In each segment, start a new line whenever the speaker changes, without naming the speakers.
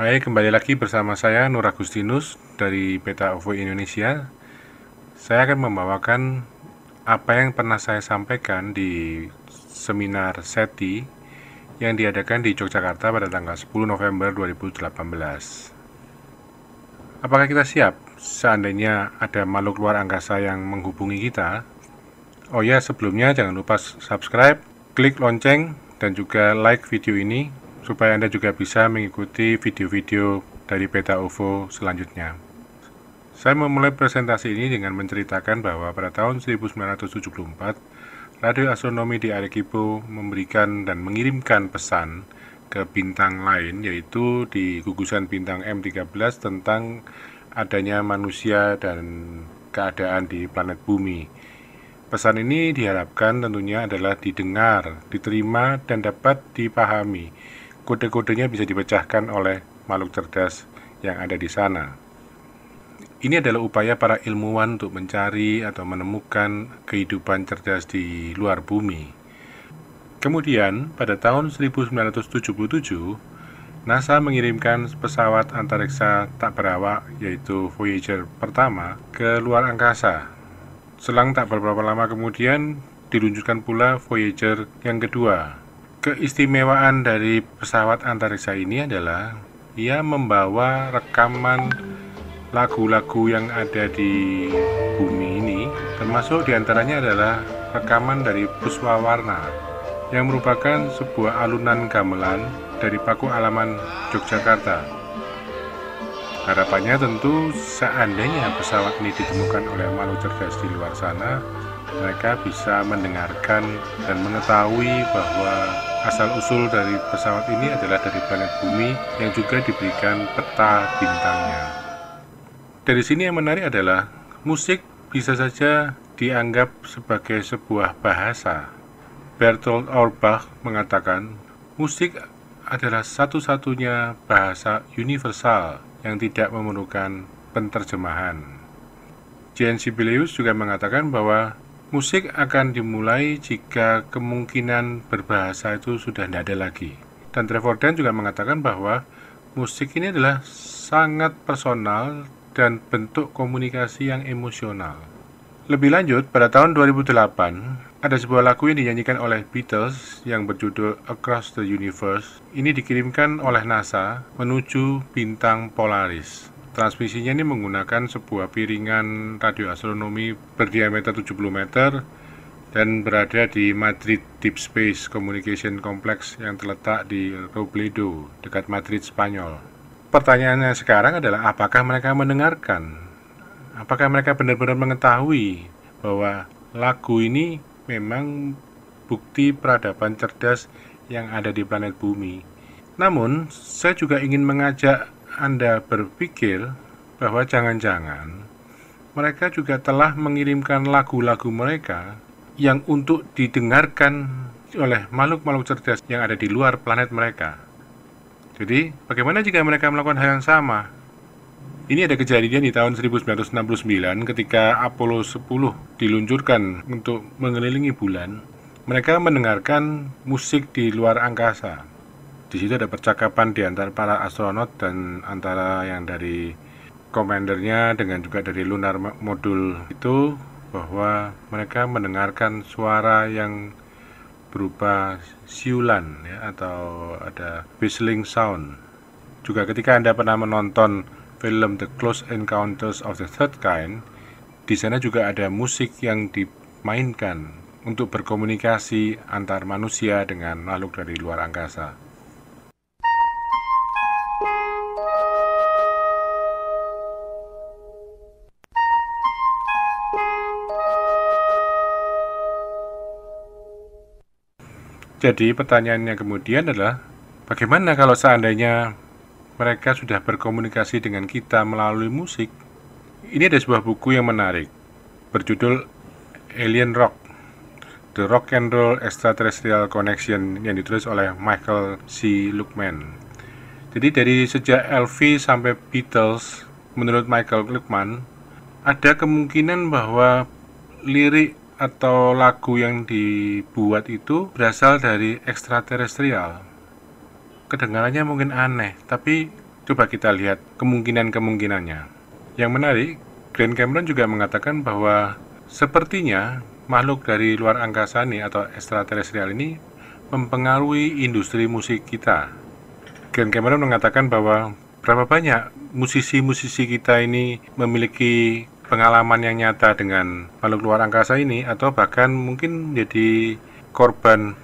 Hai, kembali lagi bersama saya Nur Agustinus dari Beta OVO Indonesia. Saya akan membawakan apa yang pernah saya sampaikan di seminar SETI yang diadakan di Yogyakarta pada tanggal 10 November 2018. Apakah kita siap seandainya ada makhluk luar angkasa yang menghubungi kita? Oh ya, sebelumnya jangan lupa subscribe, klik lonceng, dan juga like video ini supaya Anda juga bisa mengikuti video-video dari peta UFO selanjutnya. Saya memulai presentasi ini dengan menceritakan bahwa pada tahun 1974, radio astronomi di Arequipo memberikan dan mengirimkan pesan ke bintang lain yaitu di gugusan bintang M13 tentang adanya manusia dan keadaan di planet bumi. Pesan ini diharapkan tentunya adalah didengar, diterima, dan dapat dipahami kode-kodenya bisa dipecahkan oleh makhluk cerdas yang ada di sana. Ini adalah upaya para ilmuwan untuk mencari atau menemukan kehidupan cerdas di luar bumi. Kemudian, pada tahun 1977, NASA mengirimkan pesawat antariksa tak berawak yaitu Voyager pertama ke luar angkasa. Selang tak beberapa lama kemudian, diluncurkan pula Voyager yang kedua Keistimewaan dari pesawat antariksa ini adalah ia membawa rekaman lagu-lagu yang ada di bumi ini, termasuk diantaranya adalah rekaman dari Warna yang merupakan sebuah alunan gamelan dari Paku Alaman Yogyakarta. Harapannya tentu seandainya pesawat ini ditemukan oleh makhluk cerdas di luar sana, mereka bisa mendengarkan dan mengetahui bahwa Asal-usul dari pesawat ini adalah dari planet bumi yang juga diberikan peta bintangnya. Dari sini yang menarik adalah musik bisa saja dianggap sebagai sebuah bahasa. Bertolt Orbach mengatakan, musik adalah satu-satunya bahasa universal yang tidak memerlukan penterjemahan. Jean Sibelius juga mengatakan bahwa Musik akan dimulai jika kemungkinan berbahasa itu sudah tidak ada lagi. Dan Trevor Dan juga mengatakan bahwa musik ini adalah sangat personal dan bentuk komunikasi yang emosional. Lebih lanjut, pada tahun 2008, ada sebuah lagu yang dinyanyikan oleh Beatles yang berjudul Across the Universe. Ini dikirimkan oleh NASA menuju bintang Polaris. Transmisinya ini menggunakan sebuah piringan radio astronomi berdiameter 70 meter dan berada di Madrid Deep Space Communication Complex yang terletak di Robledo, dekat Madrid, Spanyol. Pertanyaannya sekarang adalah apakah mereka mendengarkan? Apakah mereka benar-benar mengetahui bahwa lagu ini memang bukti peradaban cerdas yang ada di planet bumi? Namun, saya juga ingin mengajak anda berpikir bahwa jangan-jangan mereka juga telah mengirimkan lagu-lagu mereka yang untuk didengarkan oleh makhluk-makhluk cerdas yang ada di luar planet mereka. Jadi, bagaimana jika mereka melakukan hal yang sama? Ini ada kejadian di tahun 1969 ketika Apollo 10 diluncurkan untuk mengelilingi bulan. Mereka mendengarkan musik di luar angkasa di situ ada percakapan di antara para astronot dan antara yang dari komandernya dengan juga dari lunar modul itu bahwa mereka mendengarkan suara yang berupa siulan ya, atau ada whistling sound. Juga ketika Anda pernah menonton film The Close Encounters of the Third Kind, di sana juga ada musik yang dimainkan untuk berkomunikasi antar manusia dengan makhluk dari luar angkasa. Jadi pertanyaannya kemudian adalah bagaimana kalau seandainya mereka sudah berkomunikasi dengan kita melalui musik? Ini ada sebuah buku yang menarik berjudul Alien Rock The Rock and Roll Extraterrestrial Connection yang ditulis oleh Michael C. Lukman. Jadi dari sejak Elvis sampai Beatles, menurut Michael Lukman, ada kemungkinan bahwa lirik atau lagu yang dibuat itu berasal dari ekstraterestrial. Kedengarannya mungkin aneh, tapi coba kita lihat kemungkinan-kemungkinannya. Yang menarik, Grant Cameron juga mengatakan bahwa sepertinya makhluk dari luar angkasa ini atau ekstraterestrial ini mempengaruhi industri musik kita. Grant Cameron mengatakan bahwa berapa banyak musisi-musisi kita ini memiliki pengalaman yang nyata dengan makhluk luar angkasa ini atau bahkan mungkin jadi korban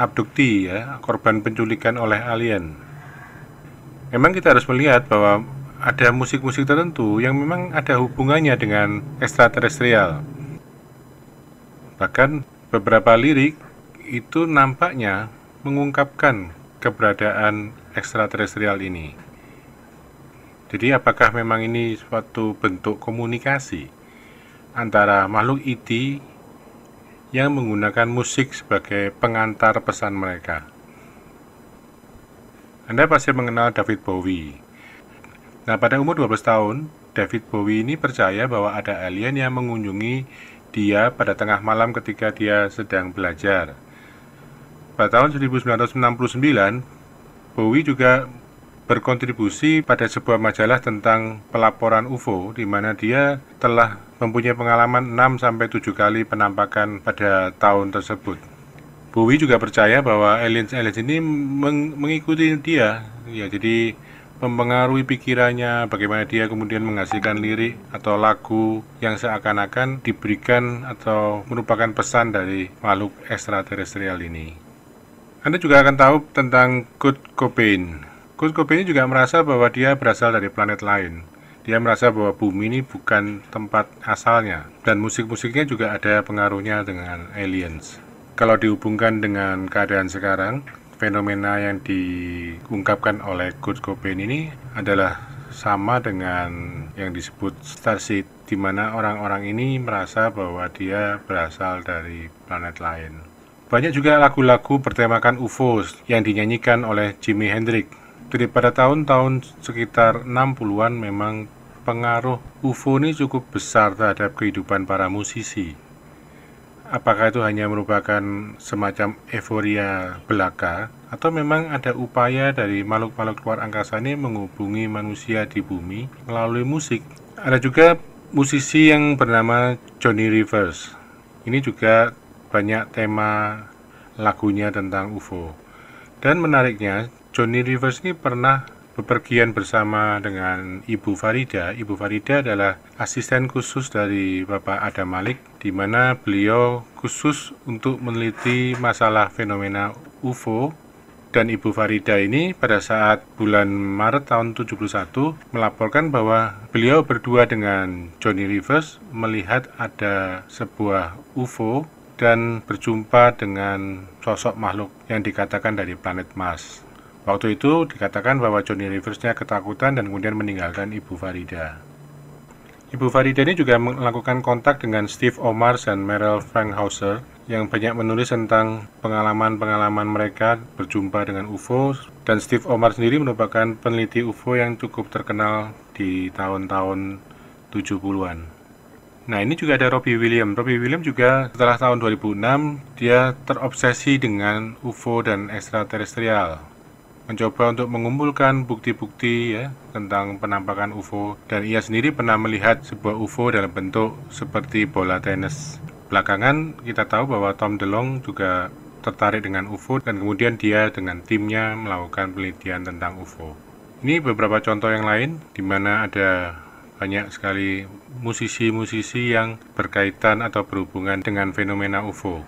abdukti ya, korban penculikan oleh alien. Memang kita harus melihat bahwa ada musik-musik tertentu yang memang ada hubungannya dengan ekstraterestrial. Bahkan beberapa lirik itu nampaknya mengungkapkan keberadaan ekstraterestrial ini. Jadi apakah memang ini suatu bentuk komunikasi antara makhluk IT e yang menggunakan musik sebagai pengantar pesan mereka? Anda pasti mengenal David Bowie. Nah, pada umur 12 tahun, David Bowie ini percaya bahwa ada alien yang mengunjungi dia pada tengah malam ketika dia sedang belajar. Pada tahun 1969, Bowie juga berkontribusi pada sebuah majalah tentang pelaporan UFO di mana dia telah mempunyai pengalaman 6 sampai 7 kali penampakan pada tahun tersebut. Bowie juga percaya bahwa aliens-aliens ini meng mengikuti dia. Ya, jadi mempengaruhi pikirannya, bagaimana dia kemudian menghasilkan lirik atau lagu yang seakan-akan diberikan atau merupakan pesan dari makhluk ekstraterestrial ini. Anda juga akan tahu tentang Kurt Cobain, Kurt Cobain juga merasa bahwa dia berasal dari planet lain. Dia merasa bahwa bumi ini bukan tempat asalnya, dan musik-musiknya juga ada pengaruhnya dengan aliens. Kalau dihubungkan dengan keadaan sekarang, fenomena yang diungkapkan oleh Kurt Cobain ini adalah sama dengan yang disebut Starseed, di mana orang-orang ini merasa bahwa dia berasal dari planet lain. Banyak juga lagu-lagu bertemakan UFO yang dinyanyikan oleh Jimi Hendrix jadi pada tahun-tahun sekitar 60-an memang pengaruh UFO ini cukup besar terhadap kehidupan para musisi. Apakah itu hanya merupakan semacam euforia belaka atau memang ada upaya dari makhluk-makhluk luar angkasa ini menghubungi manusia di bumi melalui musik? Ada juga musisi yang bernama Johnny Rivers. Ini juga banyak tema lagunya tentang UFO. Dan menariknya, Johnny Rivers ini pernah bepergian bersama dengan Ibu Farida. Ibu Farida adalah asisten khusus dari Bapak Adam Malik, di mana beliau khusus untuk meneliti masalah fenomena UFO. Dan Ibu Farida ini pada saat bulan Maret tahun 71 melaporkan bahwa beliau berdua dengan Johnny Rivers melihat ada sebuah UFO dan berjumpa dengan sosok makhluk yang dikatakan dari planet Mars. Waktu itu dikatakan bahwa Johnny Riversnya ketakutan dan kemudian meninggalkan Ibu Farida. Ibu Farida ini juga melakukan kontak dengan Steve Omar dan Meryl Frankhauser yang banyak menulis tentang pengalaman-pengalaman mereka berjumpa dengan UFO dan Steve Omar sendiri merupakan peneliti UFO yang cukup terkenal di tahun-tahun 70-an. Nah ini juga ada Robbie William. Robbie William juga setelah tahun 2006 dia terobsesi dengan UFO dan ekstraterestrial mencoba untuk mengumpulkan bukti-bukti ya tentang penampakan UFO dan ia sendiri pernah melihat sebuah UFO dalam bentuk seperti bola tenis. Belakangan kita tahu bahwa Tom DeLong juga tertarik dengan UFO dan kemudian dia dengan timnya melakukan penelitian tentang UFO. Ini beberapa contoh yang lain di mana ada banyak sekali musisi-musisi yang berkaitan atau berhubungan dengan fenomena UFO.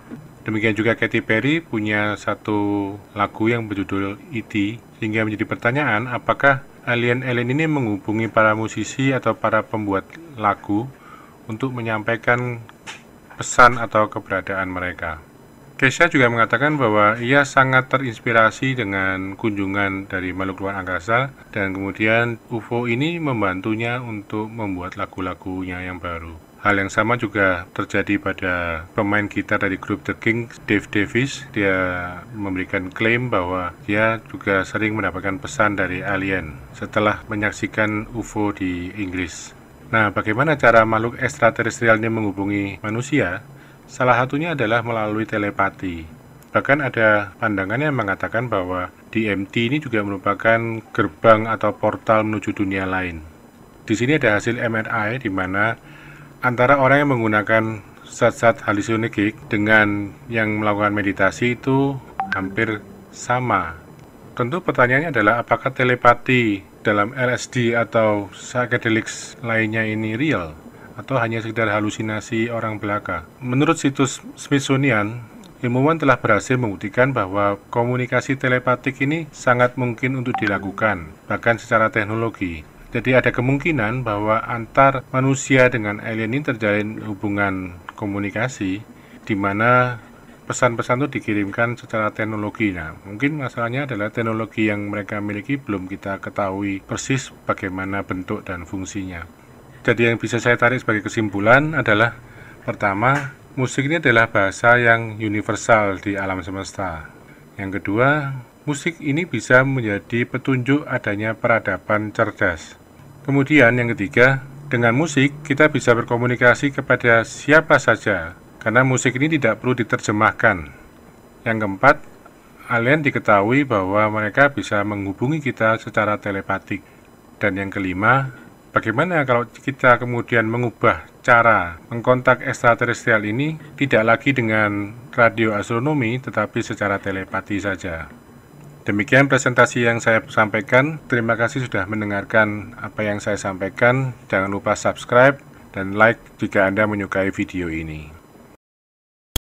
Demikian juga Katy Perry punya satu lagu yang berjudul E.T. Sehingga menjadi pertanyaan apakah alien-alien ini menghubungi para musisi atau para pembuat lagu untuk menyampaikan pesan atau keberadaan mereka. Kesha juga mengatakan bahwa ia sangat terinspirasi dengan kunjungan dari makhluk luar angkasa dan kemudian UFO ini membantunya untuk membuat lagu-lagunya yang baru. Hal yang sama juga terjadi pada pemain gitar dari grup The King, Dave Davis. Dia memberikan klaim bahwa dia juga sering mendapatkan pesan dari alien setelah menyaksikan UFO di Inggris. Nah, bagaimana cara makhluk ekstraterestrial ini menghubungi manusia? Salah satunya adalah melalui telepati. Bahkan ada pandangan yang mengatakan bahwa DMT ini juga merupakan gerbang atau portal menuju dunia lain. Di sini ada hasil MRI di mana antara orang yang menggunakan zat-zat halusinogenik dengan yang melakukan meditasi itu hampir sama. Tentu pertanyaannya adalah apakah telepati dalam LSD atau psychedelics lainnya ini real atau hanya sekedar halusinasi orang belaka. Menurut situs Smithsonian, ilmuwan telah berhasil membuktikan bahwa komunikasi telepatik ini sangat mungkin untuk dilakukan, bahkan secara teknologi. Jadi ada kemungkinan bahwa antar manusia dengan alien ini terjalin hubungan komunikasi di mana pesan-pesan itu dikirimkan secara teknologi. Nah, mungkin masalahnya adalah teknologi yang mereka miliki belum kita ketahui persis bagaimana bentuk dan fungsinya. Jadi yang bisa saya tarik sebagai kesimpulan adalah pertama, musik ini adalah bahasa yang universal di alam semesta. Yang kedua, musik ini bisa menjadi petunjuk adanya peradaban cerdas. Kemudian yang ketiga, dengan musik kita bisa berkomunikasi kepada siapa saja karena musik ini tidak perlu diterjemahkan. Yang keempat, alien diketahui bahwa mereka bisa menghubungi kita secara telepatik. Dan yang kelima, bagaimana kalau kita kemudian mengubah cara mengkontak ekstraterestrial ini tidak lagi dengan radio astronomi tetapi secara telepati saja. Demikian presentasi yang saya sampaikan. Terima kasih sudah mendengarkan apa yang saya sampaikan. Jangan lupa subscribe dan like jika Anda menyukai video ini.